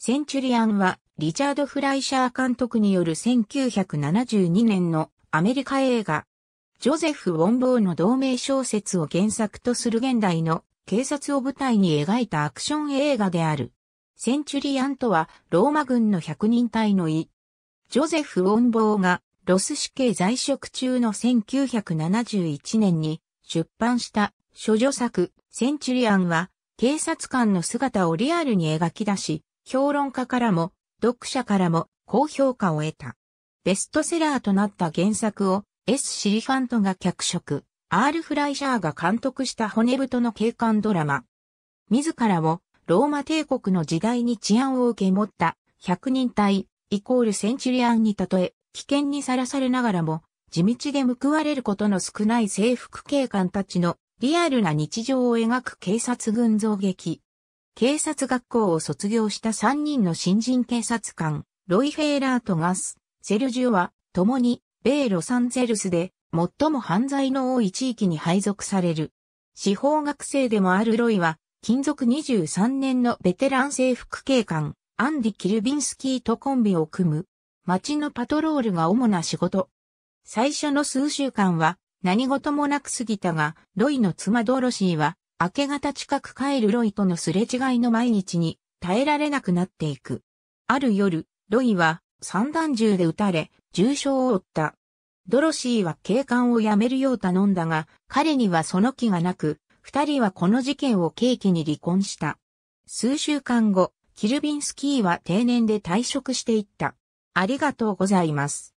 センチュリアンはリチャード・フライシャー監督による1972年のアメリカ映画、ジョゼフ・ウォンボーの同名小説を原作とする現代の警察を舞台に描いたアクション映画である。センチュリアンとはローマ軍の百人隊の意。ジョゼフ・ウォンボーがロス死刑在職中の1971年に出版した諸女作センチュリアンは警察官の姿をリアルに描き出し、評論家からも、読者からも高評価を得た。ベストセラーとなった原作を S・ シリファントが脚色、R・ フライシャーが監督した骨太の警官ドラマ。自らをローマ帝国の時代に治安を受け持った百人隊イコールセンチュリアンに例え、危険にさらされながらも、地道で報われることの少ない制服警官たちのリアルな日常を描く警察群像劇。警察学校を卒業した3人の新人警察官、ロイ・フェーラーとガス、セルジュは、共に、米ロサンゼルスで、最も犯罪の多い地域に配属される。司法学生でもあるロイは、勤続23年のベテラン制服警官、アンディ・キルビンスキーとコンビを組む。街のパトロールが主な仕事。最初の数週間は、何事もなく過ぎたが、ロイの妻ドロシーは、明け方近く帰るロイとのすれ違いの毎日に耐えられなくなっていく。ある夜、ロイは散弾銃で撃たれ、重傷を負った。ドロシーは警官を辞めるよう頼んだが、彼にはその気がなく、二人はこの事件を契機に離婚した。数週間後、キルビンスキーは定年で退職していった。ありがとうございます。